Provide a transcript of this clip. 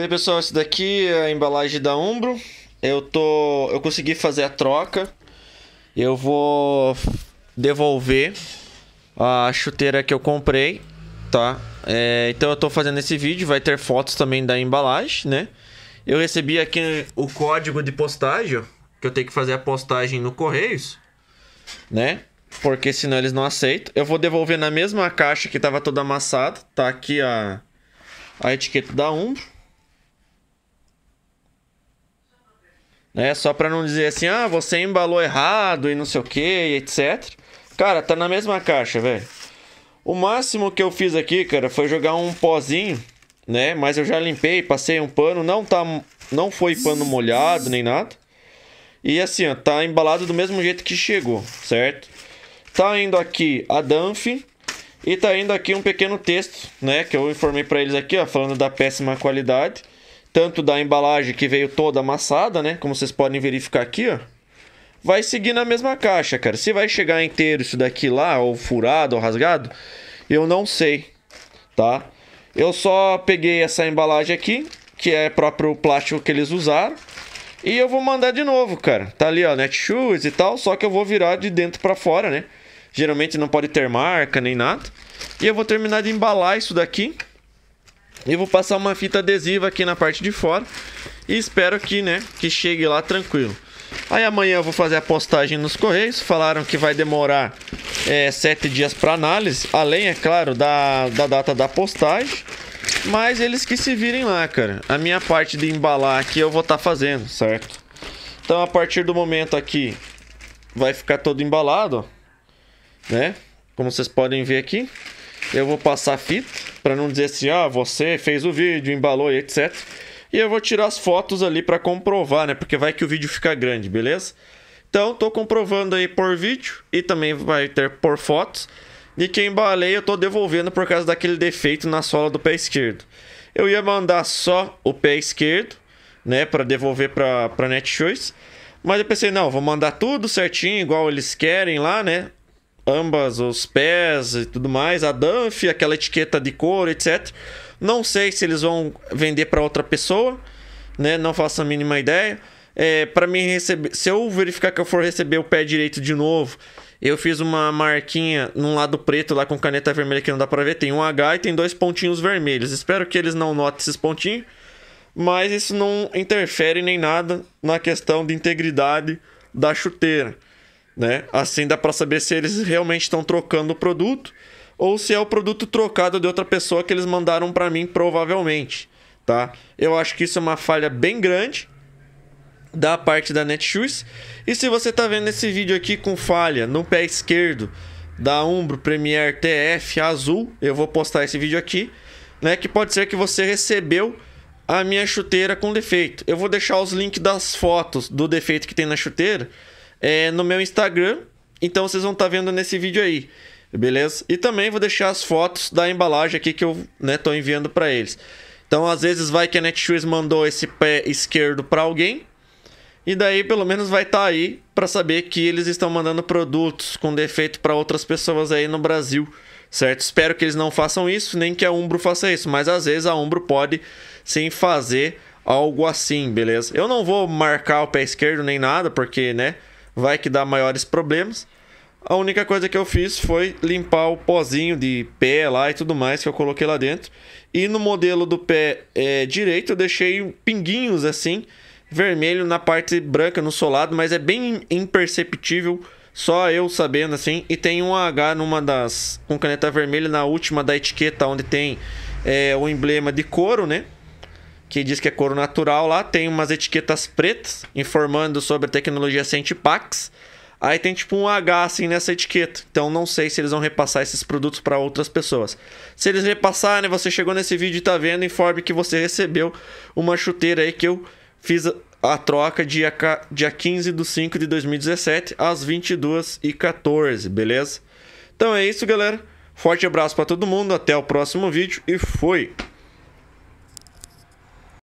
aí, pessoal, esse daqui é a embalagem da Umbro. Eu tô, eu consegui fazer a troca. Eu vou devolver a chuteira que eu comprei, tá? É, então eu tô fazendo esse vídeo, vai ter fotos também da embalagem, né? Eu recebi aqui o código de postagem, que eu tenho que fazer a postagem no Correios, né? Porque senão eles não aceitam. Eu vou devolver na mesma caixa que tava toda amassada, tá aqui a, a etiqueta da Umbro. Né? Só para não dizer assim, ah, você embalou errado e não sei o que, etc. Cara, tá na mesma caixa, velho. O máximo que eu fiz aqui, cara, foi jogar um pozinho, né? Mas eu já limpei, passei um pano, não tá não foi pano molhado nem nada. E assim, ó, tá embalado do mesmo jeito que chegou, certo? Tá indo aqui a Danf e tá indo aqui um pequeno texto, né, que eu informei para eles aqui, ó, falando da péssima qualidade tanto da embalagem que veio toda amassada, né? Como vocês podem verificar aqui, ó. Vai seguir na mesma caixa, cara. Se vai chegar inteiro isso daqui lá, ou furado, ou rasgado, eu não sei, tá? Eu só peguei essa embalagem aqui, que é próprio plástico que eles usaram. E eu vou mandar de novo, cara. Tá ali, ó, Netshoes e tal, só que eu vou virar de dentro para fora, né? Geralmente não pode ter marca nem nada. E eu vou terminar de embalar isso daqui e vou passar uma fita adesiva aqui na parte de fora. E espero que, né, que chegue lá tranquilo. Aí amanhã eu vou fazer a postagem nos Correios. Falaram que vai demorar é, sete dias para análise. Além, é claro, da, da data da postagem. Mas eles que se virem lá, cara. A minha parte de embalar aqui eu vou estar tá fazendo, certo? Então a partir do momento aqui vai ficar todo embalado, ó, né? Como vocês podem ver aqui, eu vou passar a fita para não dizer assim, ah, você fez o vídeo, embalou e etc. E eu vou tirar as fotos ali para comprovar, né? Porque vai que o vídeo fica grande, beleza? Então, tô comprovando aí por vídeo e também vai ter por fotos. de que embalei eu tô devolvendo por causa daquele defeito na sola do pé esquerdo. Eu ia mandar só o pé esquerdo, né, para devolver para para Netshoes. Mas eu pensei, não, vou mandar tudo certinho, igual eles querem lá, né? ambas os pés e tudo mais, a Danf, aquela etiqueta de couro, etc. Não sei se eles vão vender para outra pessoa, né? Não faço a mínima ideia. É, para mim receber, se eu verificar que eu for receber o pé direito de novo, eu fiz uma marquinha num lado preto lá com caneta vermelha que não dá para ver, tem um H e tem dois pontinhos vermelhos. Espero que eles não notem esses pontinhos, mas isso não interfere nem nada na questão de integridade da chuteira. Né? Assim dá para saber se eles realmente estão trocando o produto ou se é o produto trocado de outra pessoa que eles mandaram para mim, provavelmente. Tá? Eu acho que isso é uma falha bem grande da parte da Netshoes. E se você está vendo esse vídeo aqui com falha no pé esquerdo da Umbro Premier TF azul, eu vou postar esse vídeo aqui, né, que pode ser que você recebeu a minha chuteira com defeito. Eu vou deixar os links das fotos do defeito que tem na chuteira é, no meu Instagram. Então vocês vão estar tá vendo nesse vídeo aí. Beleza? E também vou deixar as fotos da embalagem aqui que eu né, tô enviando para eles. Então, às vezes, vai que a Netshoes mandou esse pé esquerdo para alguém. E daí, pelo menos, vai estar tá aí para saber que eles estão mandando produtos com defeito para outras pessoas aí no Brasil, certo? Espero que eles não façam isso, nem que a Umbro faça isso, mas às vezes a Umbro pode sim fazer algo assim, beleza? Eu não vou marcar o pé esquerdo nem nada, porque, né? vai que dá maiores problemas. A única coisa que eu fiz foi limpar o pozinho de pé lá e tudo mais que eu coloquei lá dentro. E no modelo do pé é, direito eu deixei pinguinhos assim, vermelho na parte branca no solado, mas é bem imperceptível, só eu sabendo assim. E tem um H numa das com caneta vermelha na última da etiqueta onde tem é, o emblema de couro, né? que diz que é couro natural lá, tem umas etiquetas pretas informando sobre a tecnologia Centipax. Aí tem tipo um H assim nessa etiqueta. Então não sei se eles vão repassar esses produtos para outras pessoas. Se eles repassarem, né, você chegou nesse vídeo e tá vendo, informe que você recebeu uma chuteira aí que eu fiz a troca dia, dia 15 de 5 de 2017 às 22h14, beleza? Então é isso, galera. Forte abraço para todo mundo, até o próximo vídeo e fui!